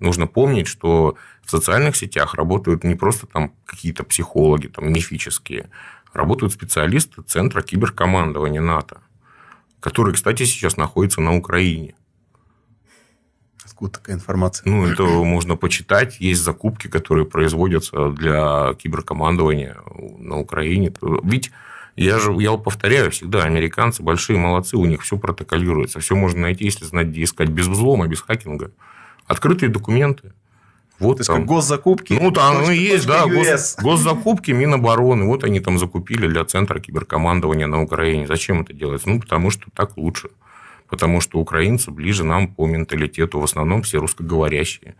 Нужно помнить, что в социальных сетях работают не просто там какие-то психологи там, мифические, работают специалисты Центра киберкомандования НАТО, который, кстати, сейчас находится на Украине. Откуда такая информация? Ну, это можно почитать. Есть закупки, которые производятся для киберкомандования на Украине. Ведь я же я повторяю всегда, американцы большие молодцы, у них все протоколируется. Все можно найти, если знать, где искать, без взлома, без хакинга. Открытые документы. Вот То там. как госзакупки? Ну, там ну, есть, да, гос, госзакупки Минобороны. Вот они там закупили для Центра киберкомандования на Украине. Зачем это делается? Ну, потому что так лучше. Потому что украинцы ближе нам по менталитету. В основном все русскоговорящие.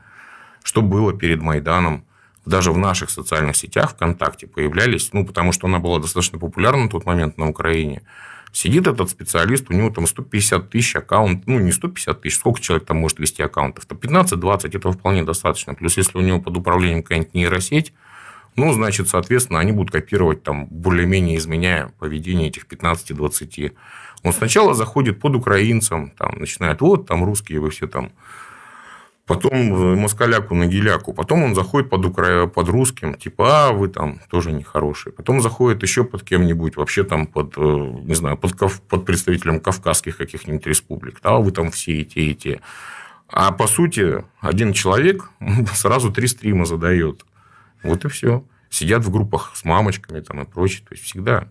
Что было перед Майданом? Даже в наших социальных сетях ВКонтакте появлялись, ну, потому что она была достаточно популярна на тот момент на Украине. Сидит этот специалист, у него там 150 тысяч аккаунт, ну, не 150 тысяч, сколько человек там может вести аккаунтов? Там 15-20, этого вполне достаточно. Плюс, если у него под управлением какая-нибудь нейросеть, ну, значит, соответственно, они будут копировать там более-менее изменяя поведение этих 15-20. Он сначала заходит под украинцам, там, начинает, вот, там, русские, вы все там Потом э, москаляку на геляку. Потом он заходит под, укра... под русским, типа, а, вы там тоже нехорошие. Потом заходит еще под кем-нибудь, вообще там под, э, не знаю, под, кав... под представителем кавказских каких-нибудь республик. Да, вы там все и те, и те. А по сути, один человек сразу три стрима задает. Вот и все. Сидят в группах с мамочками там и прочее. То есть, всегда